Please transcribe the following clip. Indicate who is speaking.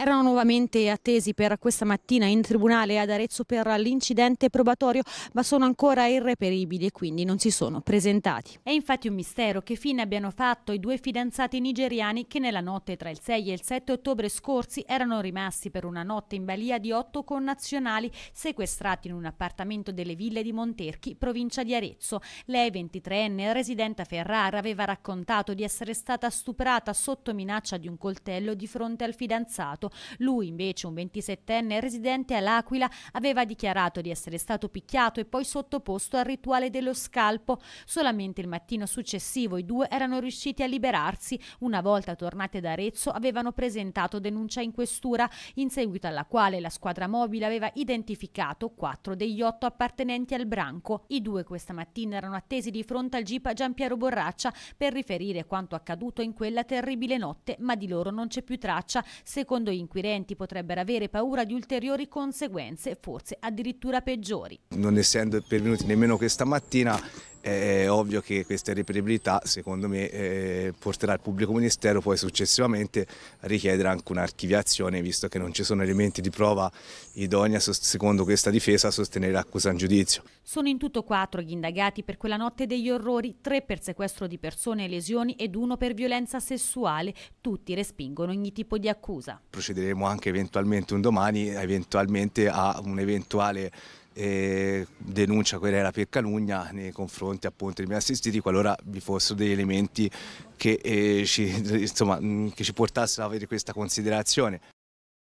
Speaker 1: erano nuovamente attesi per questa mattina in tribunale ad Arezzo per l'incidente probatorio ma sono ancora irreperibili e quindi non si sono presentati. È infatti un mistero che fine abbiano fatto i due fidanzati nigeriani che nella notte tra il 6 e il 7 ottobre scorsi erano rimasti per una notte in balia di otto connazionali sequestrati in un appartamento delle ville di Monterchi, provincia di Arezzo. Lei, 23enne, residente a Ferrara, aveva raccontato di essere stata stuprata sotto minaccia di un coltello di fronte al fidanzato lui invece, un 27enne residente all'Aquila, aveva dichiarato di essere stato picchiato e poi sottoposto al rituale dello scalpo. Solamente il mattino successivo i due erano riusciti a liberarsi. Una volta tornati ad Arezzo avevano presentato denuncia in questura, in seguito alla quale la squadra mobile aveva identificato quattro degli otto appartenenti al branco. I due questa mattina erano attesi di fronte al GIP a Giampiero Borraccia per riferire quanto accaduto in quella terribile notte, ma di loro non c'è più traccia. Secondo i inquirenti potrebbero avere paura di ulteriori conseguenze, forse addirittura peggiori.
Speaker 2: Non essendo pervenuti nemmeno questa mattina, è ovvio che questa irreperibilità secondo me eh, porterà il pubblico ministero poi successivamente a richiedere anche un'archiviazione visto che non ci sono elementi di prova idonei secondo questa difesa a sostenere l'accusa in giudizio.
Speaker 1: Sono in tutto quattro gli indagati per quella notte degli orrori, tre per sequestro di persone e lesioni ed uno per violenza sessuale, tutti respingono ogni tipo di accusa.
Speaker 2: Procederemo anche eventualmente un domani eventualmente a un eventuale denuncia querela per calunnia nei confronti appunto dei miei assistiti qualora vi fossero degli elementi che, eh, ci, insomma, che ci portassero ad avere questa considerazione.